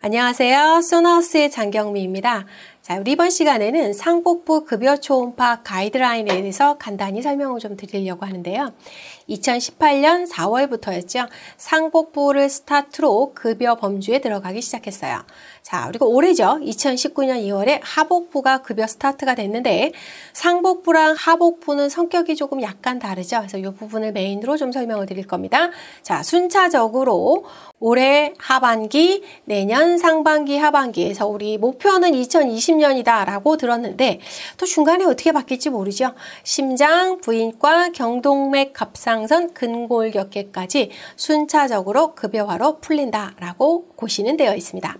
안녕하세요. 소나우스의 장경미입니다. 자, 우리 이번 시간에는 상복부 급여 초음파 가이드라인에 대해서 간단히 설명을 좀 드리려고 하는데요. 2018년 4월부터였죠. 상복부를 스타트로 급여 범주에 들어가기 시작했어요. 자, 그리고 올해죠. 2019년 2월에 하복부가 급여 스타트가 됐는데 상복부랑 하복부는 성격이 조금 약간 다르죠. 그래서 이 부분을 메인으로 좀 설명을 드릴 겁니다. 자, 순차적으로 올해 하반기, 내년 상반기, 하반기에서 우리 목표는 2020년이다라고 들었는데 또 중간에 어떻게 바뀔지 모르죠. 심장, 부인과 경동맥 갑상 지방선 근골격계까지 순차적으로 급여화로 풀린다라고 고시는 되어 있습니다.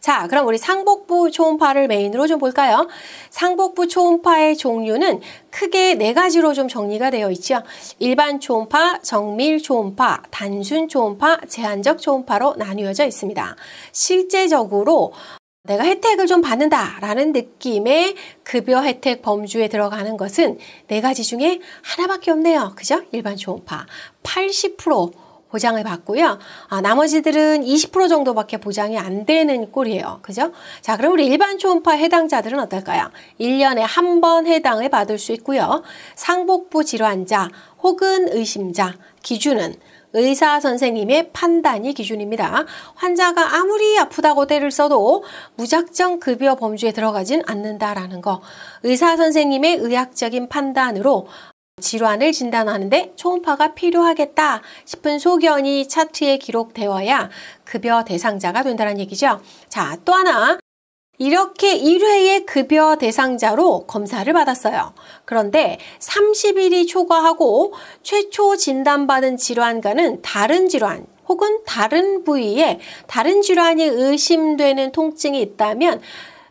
자, 그럼 우리 상복부 초음파를 메인으로 좀 볼까요? 상복부 초음파의 종류는 크게 네 가지로 좀 정리가 되어 있죠. 일반 초음파, 정밀 초음파, 단순 초음파, 제한적 초음파로 나뉘어져 있습니다. 실제적으로 내가 혜택을 좀 받는다라는 느낌의 급여 혜택 범주에 들어가는 것은 네 가지 중에 하나밖에 없네요. 그죠? 일반 초음파 80% 보장을 받고요. 아, 나머지들은 20% 정도밖에 보장이 안 되는 꼴이에요. 그죠? 자, 그럼 우리 일반 초음파 해당자들은 어떨까요? 1년에 한 번 해당을 받을 수 있고요. 상복부 질환자 혹은 의심자 기준은 의사 선생님의 판단이 기준입니다. 환자가 아무리 아프다고 대를 써도 무작정 급여 범주에 들어가진 않는다라는 거. 의사 선생님의 의학적인 판단으로 질환을 진단하는데 초음파가 필요하겠다 싶은 소견이 차트에 기록되어야 급여 대상자가 된다는 얘기죠. 자, 또 하나 이렇게 1회의 급여 대상자로 검사를 받았어요. 그런데 30일이 초과하고 최초 진단받은 질환과는 다른 질환, 혹은 다른 부위에 다른 질환이 의심되는 통증이 있다면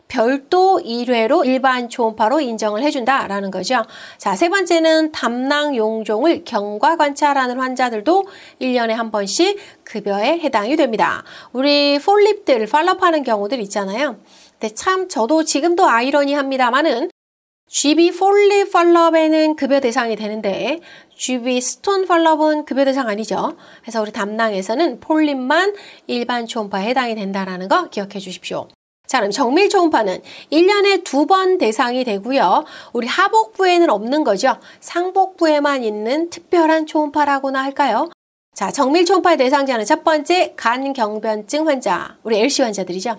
별도 1회로 일반 초음파로 인정을 해준다라는 거죠. 자, 세 번째는 담낭 용종을 경과 관찰하는 환자들도 1년에 한 번씩 급여에 해당이 됩니다. 우리 폴립들, 팔럽하는 경우들 있잖아요. 근데 네, 참 저도 지금도 아이러니합니다만은 GB 폴리 팔럽에는 급여 대상이 되는데 GB 스톤 팔럽은 급여 대상 아니죠. 그래서 우리 담낭에서는 폴리만 일반 초음파에 해당이 된다라는 거 기억해 주십시오. 자 그럼 정밀 초음파는 1년에 두 번 대상이 되고요. 우리 하복부에는 없는 거죠. 상복부에만 있는 특별한 초음파라고나 할까요? 자, 정밀총파 대상자는 첫 번째 간경변증 환자, 우리 LC 환자들이죠.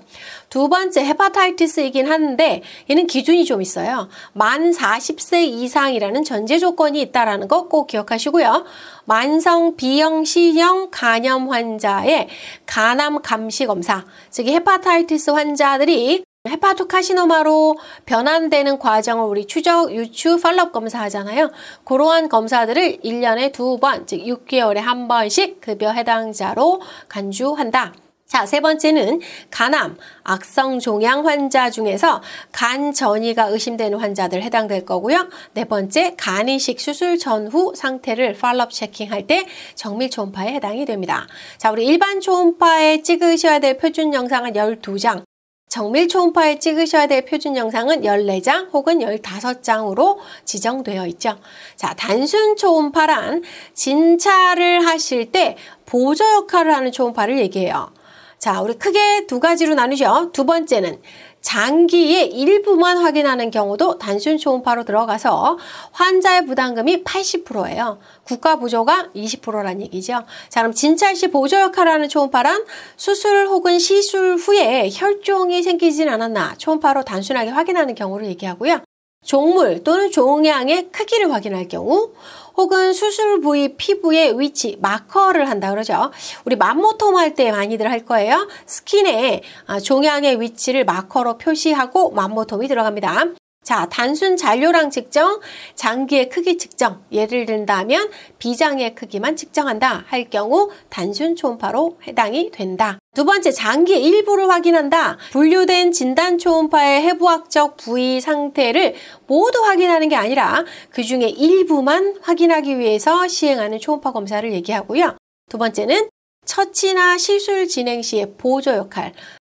두 번째 헤파타이티스이긴 한데 얘는 기준이 좀 있어요. 만 40세 이상이라는 전제 조건이 있다라는 거 꼭 기억하시고요. 만성 비형 C형 간염 환자의 간암 감시 검사, 즉 헤파타이티스 환자들이 헤파토카시노마로 변환되는 과정을 우리 추적, 유추, 팔로업 검사 하잖아요. 그러한 검사들을 1년에 두 번, 즉 6개월에 한 번씩 급여 해당자로 간주한다. 자, 세 번째는 간암, 악성 종양 환자 중에서 간 전이가 의심되는 환자들 해당될 거고요. 네 번째, 간 이식 수술 전후 상태를 팔로업 체킹할 때 정밀 초음파에 해당이 됩니다. 자, 우리 일반 초음파에 찍으셔야 될 표준 영상은 열두장 정밀 초음파에 찍으셔야 될 표준 영상은 14장 혹은 15장으로 지정되어 있죠. 자, 단순 초음파란 진찰을 하실 때 보조 역할을 하는 초음파를 얘기해요. 자, 우리 크게 두 가지로 나누죠. 두 번째는 장기의 일부만 확인하는 경우도 단순 초음파로 들어가서 환자의 부담금이 80%예요. 국가 보조가 20%란 얘기죠. 자 그럼 진찰시 보조 역할을 하는 초음파란 수술 혹은 시술 후에 혈종이 생기진 않았나 초음파로 단순하게 확인하는 경우를 얘기하고요. 종물 또는 종양의 크기를 확인할 경우 혹은 수술 부위 피부의 위치 마커를 한다 그러죠. 우리 맘모톰 할 때 많이들 할 거예요. 스킨에 아, 종양의 위치를 마커로 표시하고 맘모톰이 들어갑니다. 자, 단순 잔류량 측정, 장기의 크기 측정, 예를 든다면 비장의 크기만 측정한다 할 경우 단순 초음파로 해당이 된다. 두 번째, 장기의 일부를 확인한다. 분류된 진단 초음파의 해부학적 부위 상태를 모두 확인하는 게 아니라 그 중에 일부만 확인하기 위해서 시행하는 초음파 검사를 얘기하고요. 두 번째는 처치나 시술 진행 시의 보조 역할,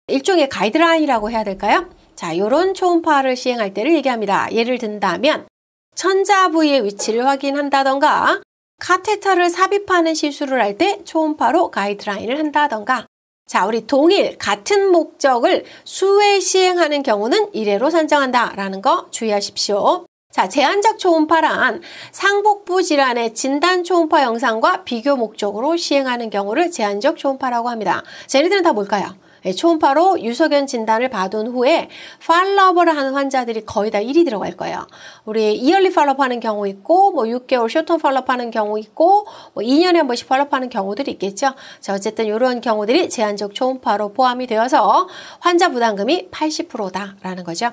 일종의 가이드라인이라고 해야 될까요? 자, 요런 초음파를 시행할 때를 얘기합니다. 예를 든다면 천자 부위의 위치를 확인한다던가 카테터를 삽입하는 시술을 할 때 초음파로 가이드라인을 한다던가 자, 우리 동일 같은 목적을 수회 시행하는 경우는 이래로 산정한다라는 거 주의하십시오. 자, 제한적 초음파란 상복부 질환의 진단 초음파 영상과 비교 목적으로 시행하는 경우를 제한적 초음파라고 합니다. 자, 얘네들은 다 뭘까요? 초음파로 예, 유소견 진단을 받은 후에 팔로업을 하는 환자들이 거의 다 1이 들어갈 거예요. 우리 이얼리 팔로업 하는 경우 있고 뭐 6개월 쇼톤 팔로업 하는 경우 있고 뭐 2년에 한 번씩 팔로업 하는 경우들이 있겠죠. 자, 어쨌든 이런 경우들이 제한적 초음파로 포함이 되어서 환자 부담금이 80%다라는 거죠.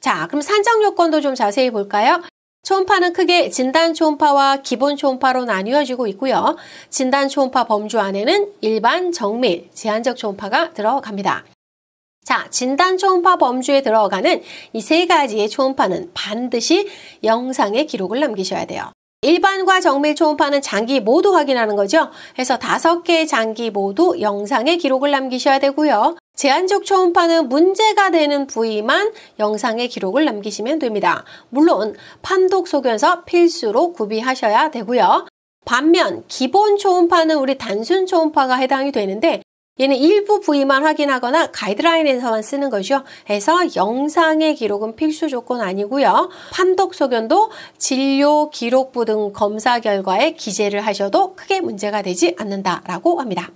자, 그럼 산정 요건도 좀 자세히 볼까요? 초음파는 크게 진단 초음파와 기본 초음파로 나뉘어지고 있고요. 진단 초음파 범주 안에는 일반, 정밀, 제한적 초음파가 들어갑니다. 자, 진단 초음파 범주에 들어가는 이 세 가지의 초음파는 반드시 영상에 기록을 남기셔야 돼요. 일반과 정밀 초음파는 장기 모두 확인하는 거죠. 그래서 다섯 개의 장기 모두 영상에 기록을 남기셔야 되고요. 제한적 초음파는 문제가 되는 부위만 영상에 기록을 남기시면 됩니다. 물론 판독 소견서 필수로 구비하셔야 되고요. 반면 기본 초음파는 우리 단순 초음파가 해당이 되는데 얘는 일부 부위만 확인하거나 가이드라인에서만 쓰는 것이요. 해서 영상의 기록은 필수 조건 아니고요. 판독 소견도 진료 기록부 등 검사 결과에 기재를 하셔도 크게 문제가 되지 않는다라고 합니다.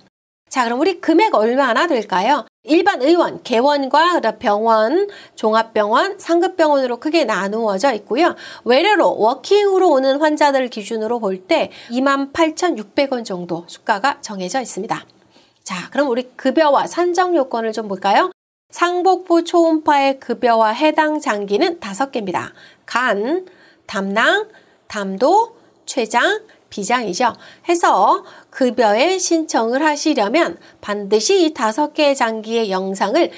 자, 그럼 우리 금액 얼마나 될까요? 일반 의원, 개원과 병원, 종합병원, 상급병원으로 크게 나누어져 있고요. 외래로 워킹으로 오는 환자들 기준으로 볼 때 28,600원 정도 수가가 정해져 있습니다. 자, 그럼 우리 급여와 산정 요건을 좀 볼까요? 상복부 초음파의 급여와 해당 장기는 다섯 개입니다. 간, 담낭, 담도, 췌장, 비장이죠. 해서 급여에 신청을 하시려면 반드시 이 다섯 개의 장기의 영상을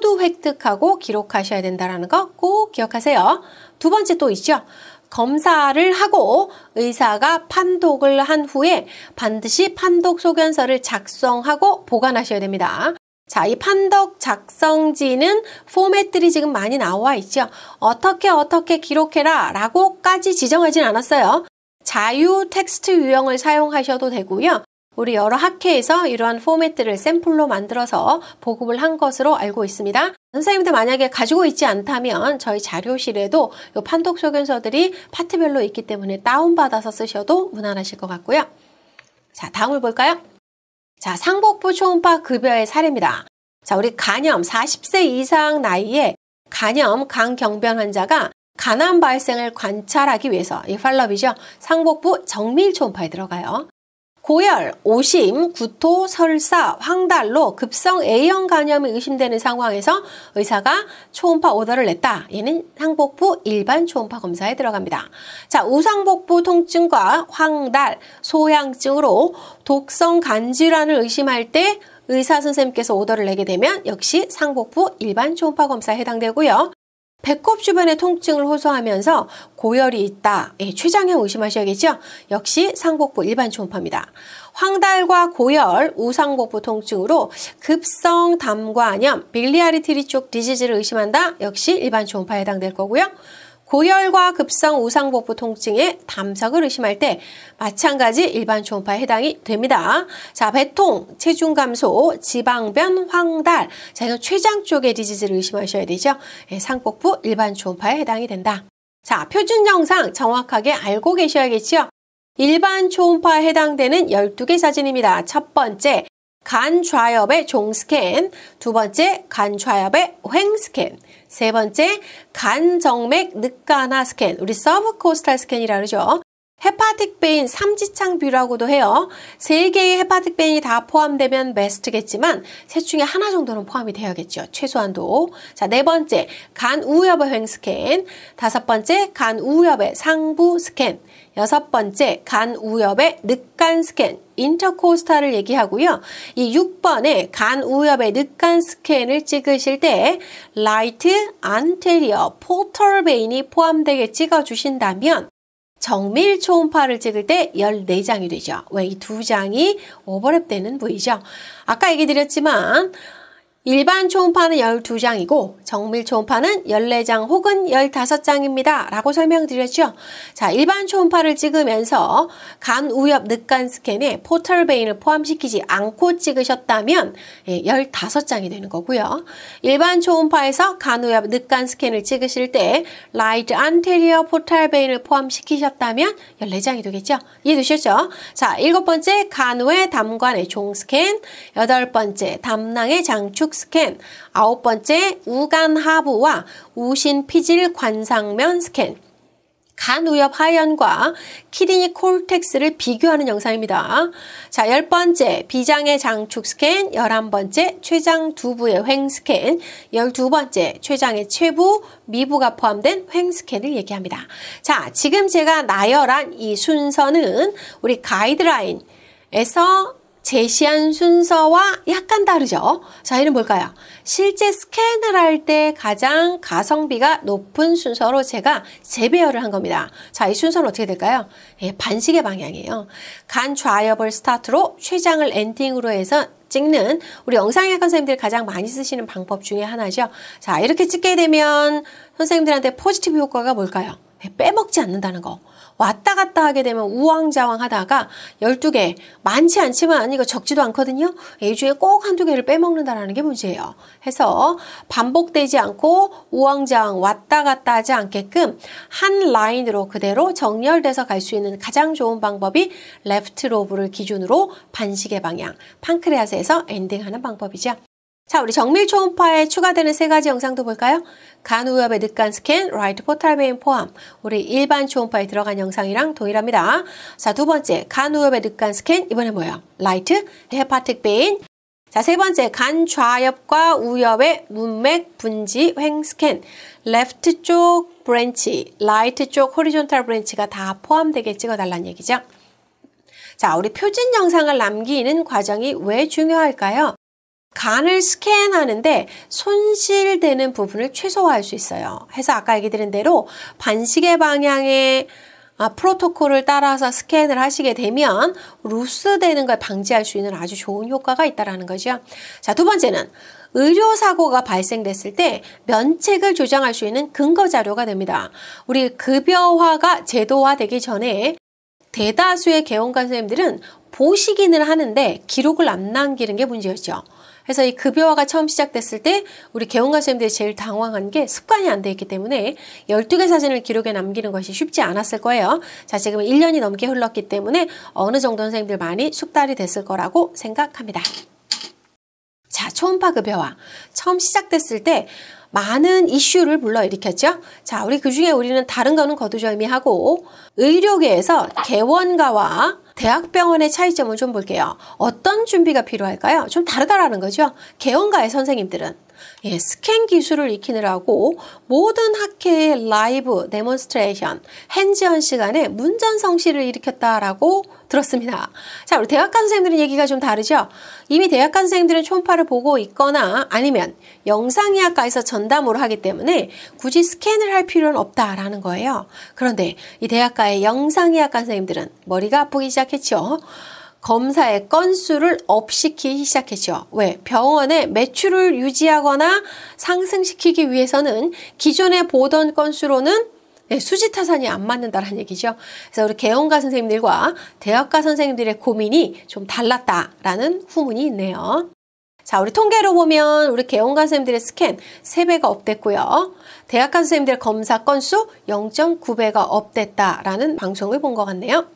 모두 획득하고 기록하셔야 된다는 거 꼭 기억하세요. 두 번째 또 있죠. 검사를 하고 의사가 판독을 한 후에 반드시 판독 소견서를 작성하고 보관하셔야 됩니다. 자, 이 판독 작성지는 포맷들이 지금 많이 나와 있죠. 어떻게 어떻게 기록해라 라고까지 지정하진 않았어요. 자유 텍스트 유형을 사용하셔도 되고요. 우리 여러 학회에서 이러한 포맷들을 샘플로 만들어서 보급을 한 것으로 알고 있습니다. 선생님들 만약에 가지고 있지 않다면 저희 자료실에도 이 판독 소견서들이 파트별로 있기 때문에 다운받아서 쓰셔도 무난하실 것 같고요. 자, 다음을 볼까요? 자, 상복부 초음파 급여의 사례입니다. 자, 우리 간염 40세 이상 나이에 간염 간경변 환자가 간암 발생을 관찰하기 위해서 이 팔럽이죠. 상복부 정밀 초음파에 들어가요. 고열, 오심, 구토, 설사, 황달로 급성 A형 간염이 의심되는 상황에서 의사가 초음파 오더를 냈다. 얘는 상복부 일반 초음파 검사에 들어갑니다. 자, 우상복부 통증과 황달, 소양증으로 독성 간 질환을 의심할 때 의사 선생님께서 오더를 내게 되면 역시 상복부 일반 초음파 검사에 해당되고요. 배꼽 주변의 통증을 호소하면서 고열이 있다. 예, 췌장형 의심하셔야겠죠? 역시 상복부 일반 초음파입니다. 황달과 고열, 우상복부 통증으로 급성 담과안염 빌리아리티리 쪽 디지즈를 의심한다. 역시 일반 초음파에 해당될 거고요. 고열과 급성 우상복부 통증의 담석을 의심할 때 마찬가지 일반 초음파에 해당이 됩니다. 자, 배통, 체중 감소, 지방변, 황달. 자, 이건 췌장 쪽의 디지즈를 의심하셔야 되죠. 예, 상복부 일반 초음파에 해당이 된다. 자, 표준 정상 정확하게 알고 계셔야겠죠 일반 초음파에 해당되는 12개 사진입니다. 첫 번째, 간 좌엽의 종 스캔, 두 번째 간 좌엽의 횡 스캔, 세 번째 간정맥 늑가나 스캔, 우리 서브코스탈 스캔이라 그러죠. 헤파틱 베인 삼지창 뷰라고도 해요. 세 개의 헤파틱 베인이 다 포함되면 베스트겠지만 셋 중에 하나 정도는 포함이 되어야겠죠. 최소한도. 자, 네 번째, 간 우협의 횡 스캔. 다섯 번째, 간 우협의 상부 스캔. 여섯 번째, 간 우협의 늑간 스캔. 인터코스타를 얘기하고요. 이 6번에 간 우협의 늑간 스캔을 찍으실 때 라이트 안테리어 포털 베인이 포함되게 찍어 주신다면 정밀 초음파를 찍을 때 14장이 되죠. 왜 이 두 장이 오버랩되는 부위죠. 아까 얘기 드렸지만 일반 초음파는 12장이고 정밀 초음파는 14장 혹은 15장입니다. 라고 설명드렸죠. 자, 일반 초음파를 찍으면서 간우엽 늑간 스캔에 포털 베인을 포함시키지 않고 찍으셨다면 15장이 예, 되는 거고요. 일반 초음파에서 간우엽 늑간 스캔을 찍으실 때 라이트 안테리어 포털 베인을 포함시키셨다면 14장이 되겠죠. 이해되셨죠? 자, 일곱 번째 간우의 담관의 종 스캔, 여덟 번째 담낭의 장축 근육 스캔, 아홉 번째 우간하부와 우신피질 관상면 스캔, 간우엽 하연과 키리니 콜텍스를 비교하는 영상입니다. 자, 열 번째 비장의 장축 스캔, 열한 번째 췌장 두부의 횡 스캔, 열두 번째 췌장의 최부, 미부가 포함된 횡 스캔을 얘기합니다. 자, 지금 제가 나열한 이 순서는 우리 가이드라인 에서 제시한 순서와 약간 다르죠? 자, 이는 뭘까요? 실제 스캔을 할 때 가장 가성비가 높은 순서로 제가 재배열을 한 겁니다. 자, 이 순서는 어떻게 될까요? 예, 반시계 방향이에요. 간 좌엽을 스타트로 췌장을 엔딩으로 해서 찍는 우리 영상의학 선생님들이 가장 많이 쓰시는 방법 중에 하나죠. 자, 이렇게 찍게 되면 선생님들한테 포지티브 효과가 뭘까요? 네, 빼먹지 않는다는 거. 왔다 갔다 하게 되면 우왕좌왕 하다가 12개, 많지 않지만 아 이거 적지도 않거든요. 일주일에 꼭 한두 개를 빼먹는다는게 문제예요. 해서 반복되지 않고 우왕좌왕 왔다 갔다 하지 않게끔 한 라인으로 그대로 정렬돼서 갈 수 있는 가장 좋은 방법이 레프트 로브를 기준으로 반시계 방향, 판크레아스에서 엔딩하는 방법이죠. 자, 우리 정밀 초음파에 추가되는 세 가지 영상도 볼까요? 간우압의 늦간 스캔, 라이트 포탈베인 포함, 우리 일반 초음파에 들어간 영상이랑 동일합니다. 자, 두 번째, 간우압의 늦간 스캔, 이번에 뭐예요? 라이트, 헤파틱 베인, 자, 세 번째, 간 좌엽과 우엽의 문맥 분지 횡 스캔, 레프트 쪽 브랜치, 라이트 쪽 호리존탈 브랜치가 다 포함되게 찍어달라는 얘기죠. 자, 우리 표준 영상을 남기는 과정이 왜 중요할까요? 간을 스캔하는데 손실되는 부분을 최소화할 수 있어요. 해서 아까 얘기 드린 대로 반시계 방향의 아, 프로토콜을 따라서 스캔을 하시게 되면 루스되는 걸 방지할 수 있는 아주 좋은 효과가 있다라는 거죠. 자, 두 번째는 의료사고가 발생됐을 때 면책을 조장할 수 있는 근거자료가 됩니다. 우리 급여화가 제도화되기 전에 대다수의 개원관 선생님들은 보시기는 하는데 기록을 안 남기는 게 문제였죠. 그래서 이 급여화가 처음 시작됐을 때 우리 개원가 선생님들이 제일 당황한 게 습관이 안 돼 있기 때문에 12개 사진을 기록에 남기는 것이 쉽지 않았을 거예요. 자, 지금 1년이 넘게 흘렀기 때문에 어느 정도 선생님들 많이 숙달이 됐을 거라고 생각합니다. 자, 초음파 급여화. 처음 시작됐을 때 많은 이슈를 불러일으켰죠. 자, 우리 그 중에 우리는 다른 거는 거두절미하고 의료계에서 개원가와 대학병원의 차이점을 좀 볼게요. 어떤 준비가 필요할까요? 좀 다르다라는 거죠. 개원가의 선생님들은 예, 스캔 기술을 익히느라고 모든 학회의 라이브 데몬스트레이션, 핸즈언 시간에 문전 성시를 일으켰다라고 들었습니다. 자, 우리 대학 간생들은 얘기가 좀 다르죠? 이미 대학 간생들은 초음파를 보고 있거나 아니면 영상의학과에서 전담으로 하기 때문에 굳이 스캔을 할 필요는 없다라는 거예요. 그런데 이대학과의 영상의학과 선생님들은 머리가 아프기 시작했죠. 검사의 건수를 업시키기 시작했죠. 왜? 병원의 매출을 유지하거나 상승시키기 위해서는 기존에 보던 건수로는 예, 수지 타산이 안 맞는다라는 얘기죠. 그래서 우리 개원가 선생님들과 대학가 선생님들의 고민이 좀 달랐다라는 후문이 있네요. 자, 우리 통계로 보면 우리 개원가 선생님들의 스캔 3배가 업됐고요. 대학가 선생님들의 검사 건수 0.9배가 업됐다라는 방송을 본 것 같네요.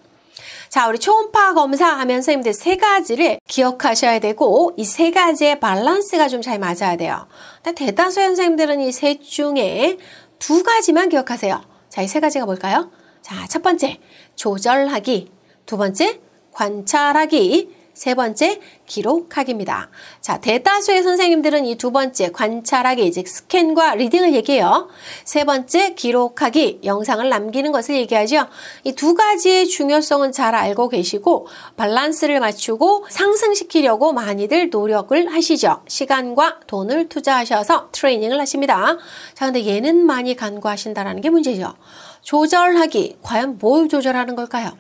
자, 우리 초음파 검사 하면 선생님들 세 가지를 기억하셔야 되고 이 세 가지의 밸런스가 좀 잘 맞아야 돼요. 근데 대다수의 선생님들은 이 셋 중에 두 가지만 기억하세요. 자, 이 세 가지가 뭘까요? 자, 첫 번째, 조절하기. 두 번째, 관찰하기. 세 번째, 기록하기입니다. 자, 대다수의 선생님들은 이 두 번째 관찰하기, 이제 스캔과 리딩을 얘기해요. 세 번째, 기록하기, 영상을 남기는 것을 얘기하죠. 이 두 가지의 중요성은 잘 알고 계시고 밸런스를 맞추고 상승시키려고 많이들 노력을 하시죠. 시간과 돈을 투자하셔서 트레이닝을 하십니다. 자, 근데 얘는 많이 간과하신다라는 게 문제죠. 조절하기, 과연 뭘 조절하는 걸까요?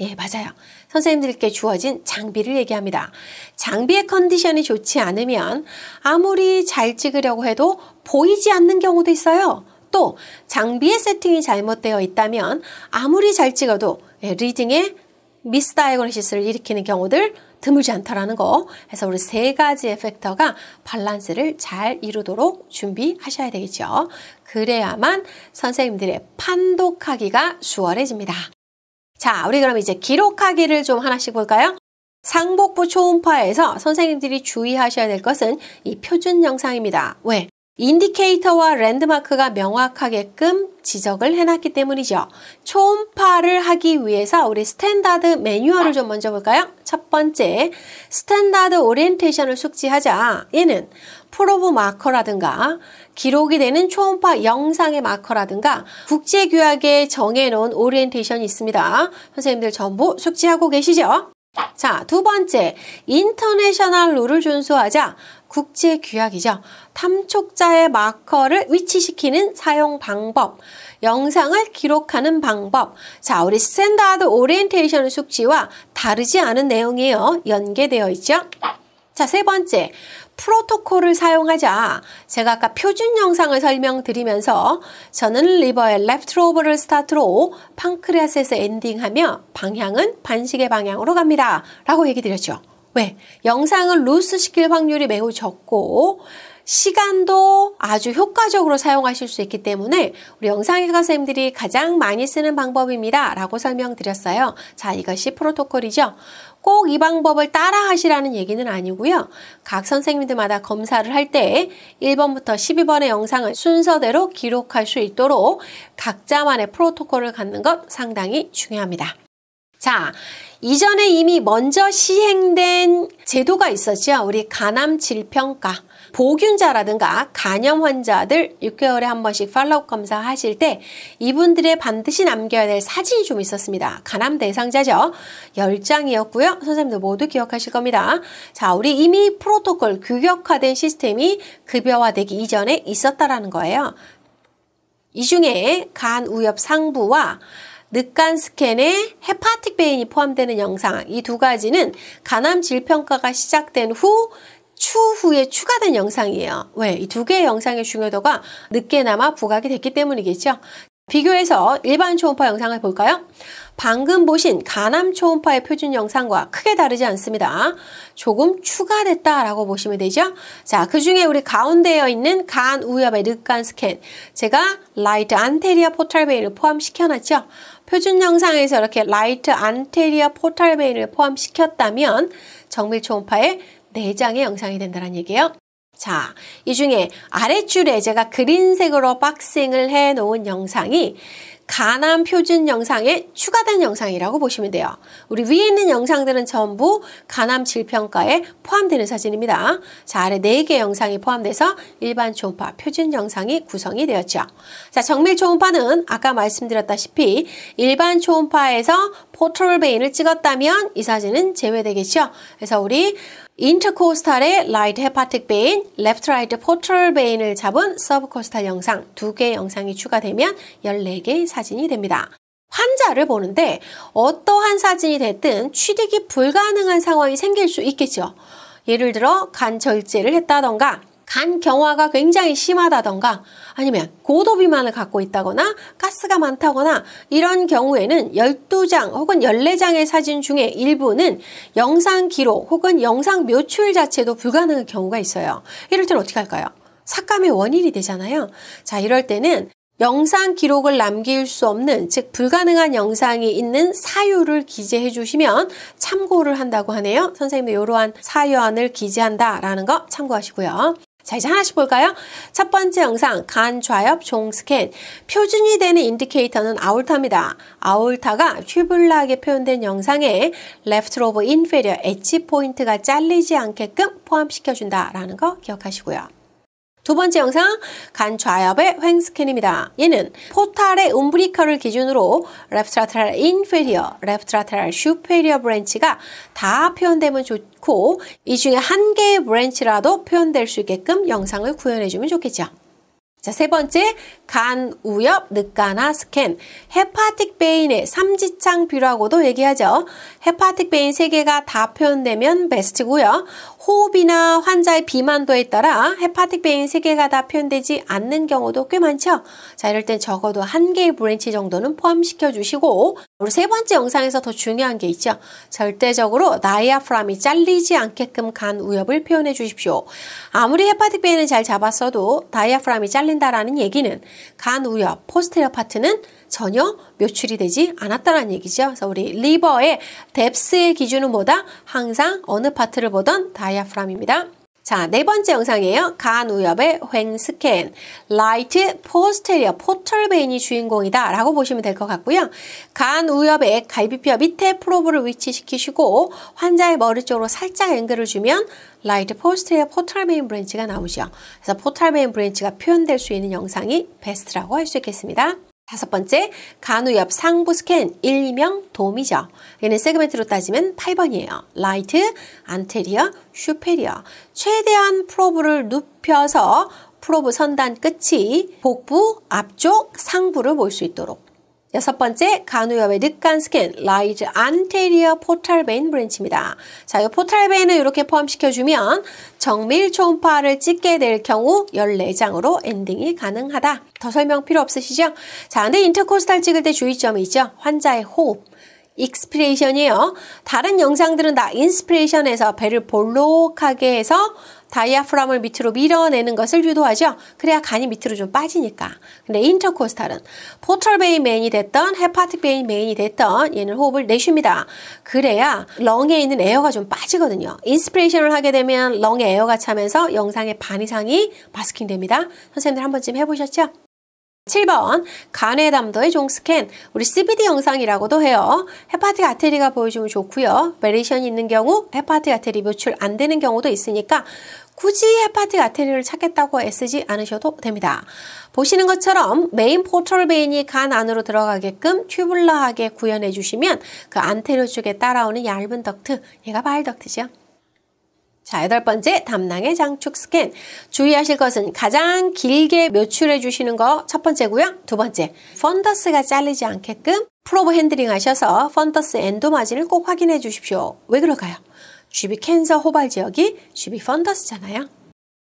예, 맞아요. 선생님들께 주어진 장비를 얘기합니다. 장비의 컨디션이 좋지 않으면 아무리 잘 찍으려고 해도 보이지 않는 경우도 있어요. 또 장비의 세팅이 잘못되어 있다면 아무리 잘 찍어도 예, 리딩에 미스다이그노시스를 일으키는 경우들 드물지 않다라는 거. 해서 우리 세가지에 팩터가 밸런스를 잘 이루도록 준비하셔야 되겠죠. 그래야만 선생님들의 판독하기가 수월해집니다. 자, 우리 그럼 이제 기록하기를 좀 하나씩 볼까요? 상복부 초음파에서 선생님들이 주의하셔야 될 것은 이 표준 영상입니다. 왜? 인디케이터와 랜드마크가 명확하게끔 지적을 해놨기 때문이죠. 초음파를 하기 위해서 우리 스탠다드 매뉴얼을 좀 먼저 볼까요? 첫 번째, 스탠다드 오리엔테이션을 숙지하자. 얘는 프로브 마커라든가 기록이 되는 초음파 영상의 마커라든가 국제규약에 정해놓은 오리엔테이션이 있습니다. 선생님들 전부 숙지하고 계시죠? 자, 두 번째, 인터내셔널 룰을 준수하자. 국제 규약이죠. 탐촉자의 마커를 위치시키는 사용 방법, 영상을 기록하는 방법. 자, 우리 스탠다드 오리엔테이션 숙지와 다르지 않은 내용이에요. 연계되어 있죠. 자, 세 번째. 프로토콜을 사용하자. 제가 아까 표준 영상을 설명드리면서 저는 리버의 랩트로브를 스타트로 팡크레아스에서 엔딩하며 방향은 반시계 방향으로 갑니다. 라고 얘기 드렸죠. 왜? 영상을 루스 시킬 확률이 매우 적고 시간도 아주 효과적으로 사용하실 수 있기 때문에 우리 영상의가 선생님들이 가장 많이 쓰는 방법입니다. 라고 설명드렸어요. 자, 이것이 프로토콜이죠. 꼭 이 방법을 따라 하시라는 얘기는 아니고요. 각 선생님들마다 검사를 할 때 1번부터 12번의 영상을 순서대로 기록할 수 있도록 각자만의 프로토콜을 갖는 것 상당히 중요합니다. 자, 이전에 이미 먼저 시행된 제도가 있었죠. 우리 간암 질평가. 보균자라든가 간염 환자들 6개월에 한 번씩 팔로우 검사하실 때 이분들의 반드시 남겨야 될 사진이 좀 있었습니다. 간암 대상자죠. 10장이었고요. 선생님들 모두 기억하실 겁니다. 자, 우리 이미 프로토콜 규격화된 시스템이 급여화되기 이전에 있었다라는 거예요. 이 중에 간 우엽 상부와 늑간 스캔에 헤파틱 베인이 포함되는 영상 이 두 가지는 간암 질평가가 시작된 후 추후에 추가된 영상이에요. 왜? 이 두 개의 영상의 중요도가 늦게나마 부각이 됐기 때문이겠죠. 비교해서 일반 초음파 영상을 볼까요? 방금 보신 간암 초음파의 표준 영상과 크게 다르지 않습니다. 조금 추가됐다라고 보시면 되죠. 자, 그 중에 우리 가운데에 있는 간 우엽의 늑간 스캔. 제가 라이트 안테리아 포탈 베인을 포함시켜놨죠. 표준 영상에서 이렇게 라이트 안테리아 포탈 베인을 포함시켰다면 정밀 초음파의 내장의 네 영상이 된다는 얘기예요. 자, 이 중에 아랫줄에 제가 그린색으로 박싱을 해 놓은 영상이 가난 표준 영상에 추가된 영상이라고 보시면 돼요. 우리 위에 있는 영상들은 전부 가남 질평가에 포함되는 사진입니다. 자, 아래 4개 영상이 포함돼서 일반 초음파 표준 영상이 구성이 되었죠. 자, 정밀 초음파는 아까 말씀드렸다시피 일반 초음파에서 포털 베인을 찍었다면 이 사진은 제외되겠죠. 그래서 우리 인터코스탈의 라이트 헤파틱 베인, 레프트 라이트 포트럴 베인을 잡은 서브코스탈 영상 두개 영상이 추가되면 14개의 사진이 됩니다. 환자를 보는데 어떠한 사진이 됐든 취득이 불가능한 상황이 생길 수 있겠죠. 예를 들어 간절제를 했다던가 간 경화가 굉장히 심하다던가 아니면 고도 비만을 갖고 있다거나 가스가 많다거나 이런 경우에는 12장 혹은 14장의 사진 중에 일부는 영상 기록 혹은 영상 묘출 자체도 불가능한 경우가 있어요. 이럴 땐 어떻게 할까요? 삭감의 원인이 되잖아요. 자, 이럴 때는 영상 기록을 남길 수 없는 즉 불가능한 영상이 있는 사유를 기재해 주시면 참고를 한다고 하네요. 선생님도 이러한 사유안을 기재한다라는 거 참고하시고요. 자 이제 하나씩 볼까요? 첫 번째 영상 간 좌엽 종 스캔 표준이 되는 인디케이터는 아울타입니다. 아울타가 튜블락에 표현된 영상에 left lobe inferior 엣지 포인트가 잘리지 않게끔 포함시켜준다라는 거 기억하시고요. 두 번째 영상 간 좌엽의 횡 스캔입니다. 얘는 포탈의 움브리커를 기준으로 랩트라테랄 인페리어, 랩트라테랄 슈페리어 브랜치가 다 표현되면 좋고 이 중에 한 개의 브랜치라도 표현될 수 있게끔 영상을 구현해주면 좋겠죠. 자, 세 번째, 간, 우엽, 늑가나 스캔. 헤파틱 베인의 삼지창 뷰라고도 얘기하죠. 헤파틱 베인 세개가다 표현되면 베스트고요. 호흡이나 환자의 비만도에 따라 헤파틱 베인 3개가다 표현되지 않는 경우도 꽤 많죠. 자 이럴 땐 적어도 1 개의 브랜치 정도는 포함시켜 주시고 우리 세 번째 영상에서 더 중요한 게 있죠. 절대적으로 다이아프람이 잘리지 않게끔 간 우협을 표현해 주십시오. 아무리 헤파틱 베인을 잘 잡았어도 다이아프람이 잘린다라는 얘기는 간 우협, 포스테리어 파트는 전혀 묘출이 되지 않았다는 얘기죠. 그래서 우리 리버의 뎁스의 기준은 뭐다? 항상 어느 파트를 보던 다이아프람입니다. 자, 네 번째 영상이에요. 간우엽의 횡 스캔. 라이트 포스테리어 포털베인이 주인공이다. 라고 보시면 될 것 같고요. 간우엽의 갈비뼈 밑에 프로브를 위치시키시고 환자의 머리 쪽으로 살짝 앵글을 주면 라이트 포스테리어 포털베인 브랜치가 나오죠. 그래서 포털베인 브랜치가 표현될 수 있는 영상이 베스트라고 할 수 있겠습니다. 다섯 번째, 간우 옆 상부 스캔 1, 2명 도움이죠. 얘는 세그멘트로 따지면 8번이에요. 라이트, 안테리어, 슈페리어. 최대한 프로브를 눕혀서 프로브 선단 끝이 복부, 앞쪽, 상부를 볼 수 있도록 여섯 번째, 간호협의 늑간 스캔 라이즈 안테리어 포탈 베인 브랜치입니다. 자, 이 포탈 베인을 이렇게 포함시켜주면 정밀 초음파를 찍게 될 경우 14장으로 엔딩이 가능하다. 더 설명 필요 없으시죠? 자, 근데 인터코스탈 찍을 때 주의점이 있죠. 환자의 호흡. 익스피레이션이에요. 다른 영상들은 다 인스피레이션에서 배를 볼록하게 해서 다이아프람을 밑으로 밀어내는 것을 유도하죠. 그래야 간이 밑으로 좀 빠지니까. 근데 인터코스탈은 포털 베인 메인이 됐던 헤파틱 베인 메인이 됐던 얘는 호흡을 내쉽니다. 그래야 렁에 있는 에어가 좀 빠지거든요. 인스피레이션을 하게 되면 렁에 에어가 차면서 영상의 반 이상이 마스킹됩니다. 선생님들 한 번쯤 해보셨죠? 7번 간의 담도의 종스캔 우리 CBD 영상이라고도 해요. 헤파틱 아테리가 보여주면 좋고요. 베리션이 있는 경우 헤파틱 아테리 표출 안 되는 경우도 있으니까 굳이 헤파틱 아테리를 찾겠다고 애쓰지 않으셔도 됩니다. 보시는 것처럼 메인 포털 베인이 간 안으로 들어가게끔 튜블러하게 구현해 주시면 그 안테리오 쪽에 따라오는 얇은 덕트 얘가 바일 덕트죠. 자, 여덟 번째, 담낭의 장축 스캔. 주의하실 것은 가장 길게 묘출해 주시는 거 첫 번째고요. 두 번째, 펀더스가 잘리지 않게끔 프로브 핸드링 하셔서 펀더스 엔도 마진을 꼭 확인해 주십시오. 왜 그럴까요? GB 캔서 호발 지역이 GB 펀더스잖아요.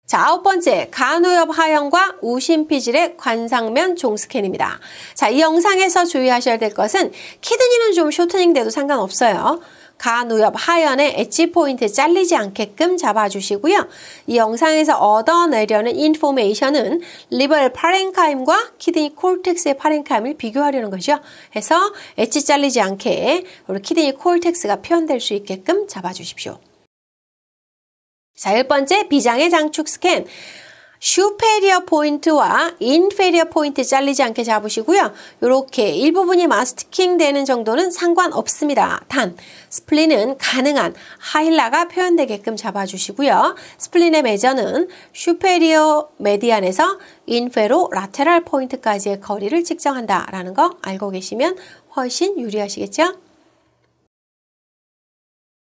자, 아홉 번째, 간호엽 하형과 우심피질의 관상면 종스캔입니다. 자, 이 영상에서 주의하셔야 될 것은 키드니는 좀 쇼트닝 돼도 상관없어요. 간, 우엽, 하연의 엣지 포인트 잘리지 않게끔 잡아주시고요. 이 영상에서 얻어내려는 인포메이션은 리버 파렌카임과 키드니 콜텍스의 파렌카임을 비교하려는 거죠. 해서 엣지 잘리지 않게 우리 키드니 콜텍스가 표현될 수 있게끔 잡아주십시오. 자, 1번째 비장의 장축 스캔. 슈페리어 포인트와 인페리어 포인트 잘리지 않게 잡으시고요. 이렇게 일부분이 마스킹 되는 정도는 상관없습니다. 단 스플린은 가능한 하일라가 표현되게끔 잡아주시고요. 스플린의 메저는 슈페리어 메디안에서 인페로 라테랄 포인트까지의 거리를 측정한다라는 거 알고 계시면 훨씬 유리하시겠죠?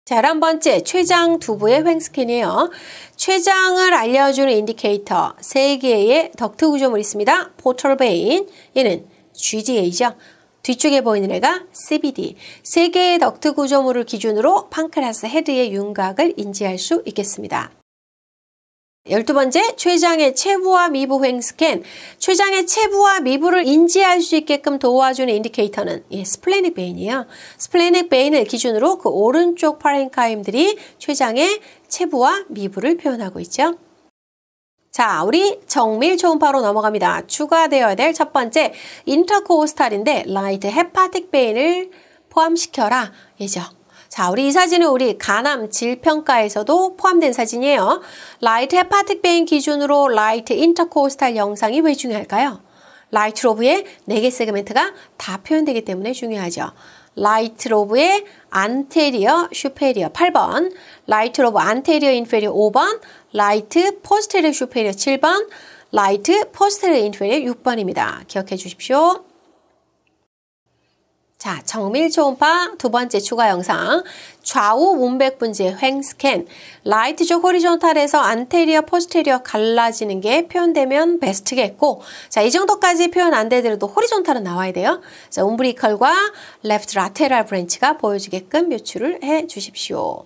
자, 열한 번째, 최장 두부의 횡스킨이에요. 췌장을 알려주는 인디케이터 세 개의 덕트 구조물 있습니다. 포털베인, 얘는 GDA죠. 뒤쪽에 보이는 애가 CBD. 세 개의 덕트 구조물을 기준으로 판크라스 헤드의 윤곽을 인지할 수 있겠습니다. 열두 번째 췌장의 체부와 미부 횡 스캔. 췌장의 체부와 미부를 인지할 수 있게끔 도와주는 인디케이터는 예, 스플레닉 베인이에요. 스플레닉 베인을 기준으로 그 오른쪽 파렌카임들이 췌장의 체부와 미부를 표현하고 있죠. 자, 우리 정밀 초음파로 넘어갑니다. 추가되어야 될 첫 번째 인터코스탈인데 라이트 헤파틱 베인을 포함시켜라 예죠. 자, 우리 이 사진은 우리 가남 질평가에서도 포함된 사진이에요. 라이트 헤파틱 베인 기준으로 라이트 인터코스탈 영상이 왜 중요할까요? 라이트 로브의 4개 세그멘트가 다 표현되기 때문에 중요하죠. 라이트 로브의 안테리어 슈페리어 8번, 라이트 로브 안테리어 인페리어 5번, 라이트 포스테리어 슈페리어 7번, 라이트 포스테리어 인페리어 6번입니다. 기억해 주십시오. 자, 정밀 초음파 두 번째 추가 영상. 좌우 문백 분지의 횡 스캔. 라이트 쇼 호리존탈에서 안테리어 포스테리어 갈라지는 게 표현되면 베스트겠고. 자, 이 정도까지 표현 안 되더라도 호리존탈은 나와야 돼요. 자, 움브리컬과 레프트 라테랄 브랜치가 보여지게끔 묘출을 해 주십시오.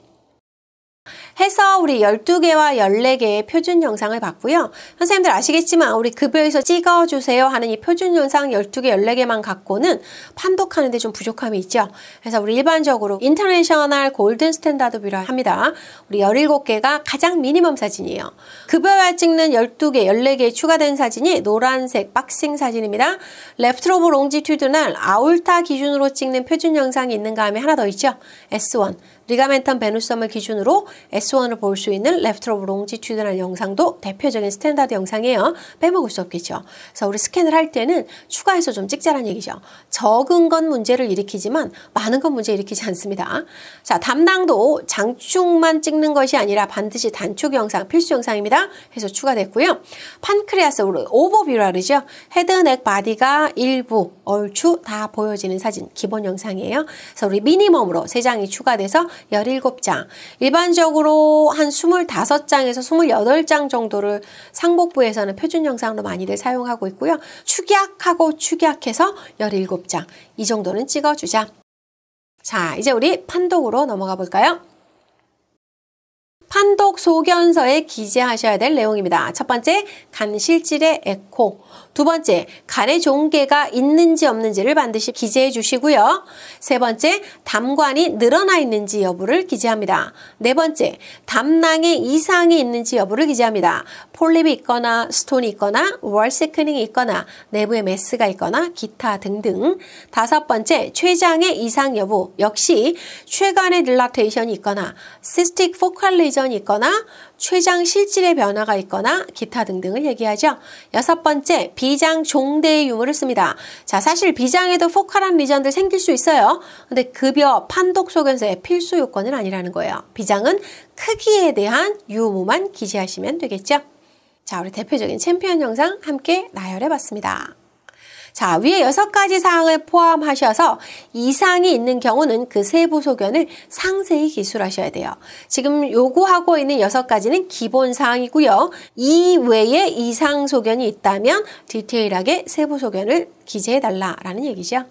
해서 우리 12개와 14개의 표준 영상을 봤고요. 선생님들 아시겠지만 우리 급여에서 찍어주세요 하는 이 표준 영상 12개, 14개만 갖고는 판독하는데 좀 부족함이 있죠. 그래서 우리 일반적으로 인터내셔널 골든 스탠다드뷰라 합니다. 우리 17개가 가장 미니멈 사진이에요. 급여와 찍는 12개, 14개 추가된 사진이 노란색 박싱 사진입니다. 레프트 로브 롱지튜드날 아울타 기준으로 찍는 표준 영상이 있는가 하면 하나 더 있죠. S1, 리가멘탄 베누섬을 기준으로 S1을 볼 수 있는 레프트 오브 롱지튜드널 영상도 대표적인 스탠다드 영상이에요. 빼먹을 수 없겠죠. 그래서 우리 스캔을 할 때는 추가해서 좀 찍자란 얘기죠. 적은 건 문제를 일으키지만 많은 건 문제 일으키지 않습니다. 자, 담당도 장축만 찍는 것이 아니라 반드시 단축 영상, 필수 영상입니다. 해서 추가됐고요. 판크레아스 오버뷰라르죠. 헤드, 넥, 바디가 일부 얼추 다 보여지는 사진, 기본 영상이에요. 그래서 우리 미니멈으로 세장이 추가돼서 17장. 일반적으로 한 25장에서 28장 정도를 상복부에서는 표준 영상으로 많이들 사용하고 있고요. 축약하고 축약해서 17장. 이 정도는 찍어주자. 자, 이제 우리 판독으로 넘어가 볼까요? 판독 소견서에 기재하셔야 될 내용입니다. 첫 번째, 간실질의 에코. 두 번째, 간의 종괴가 있는지 없는지를 반드시 기재해 주시고요. 세 번째, 담관이 늘어나 있는지 여부를 기재합니다. 네 번째, 담낭에 이상이 있는지 여부를 기재합니다. 폴립이 있거나 스톤이 있거나 월세크닝이 있거나 내부에 메스가 있거나 기타 등등. 다섯 번째, 췌장의 이상 여부 역시 췌간의 딜라테이션이 있거나 시스틱 포칼 리전이 있거나 췌장 실질의 변화가 있거나 기타 등등을 얘기하죠. 여섯 번째, 비장 종대의 유무를 씁니다. 자, 사실 비장에도 포카란 리전들 생길 수 있어요. 근데 급여, 판독 소견서의 필수 요건은 아니라는 거예요. 비장은 크기에 대한 유무만 기재하시면 되겠죠. 자, 우리 대표적인 챔피언 영상 함께 나열해 봤습니다. 자, 위에 여섯 가지 사항을 포함하셔서 이상이 있는 경우는 그 세부 소견을 상세히 기술하셔야 돼요. 지금 요구하고 있는 여섯 가지는 기본 사항이고요. 이 외에 이상 소견이 있다면 디테일하게 세부 소견을 기재해달라라는 얘기죠.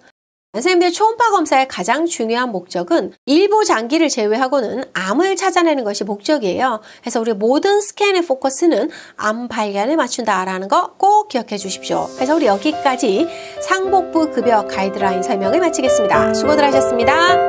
선생님들 초음파 검사의 가장 중요한 목적은 일부 장기를 제외하고는 암을 찾아내는 것이 목적이에요. 그래서 우리 모든 스캔의 포커스는 암 발견에 맞춘다라는 거 꼭 기억해 주십시오. 그래서 우리 여기까지 상복부 급여 가이드라인 설명을 마치겠습니다. 수고들 하셨습니다.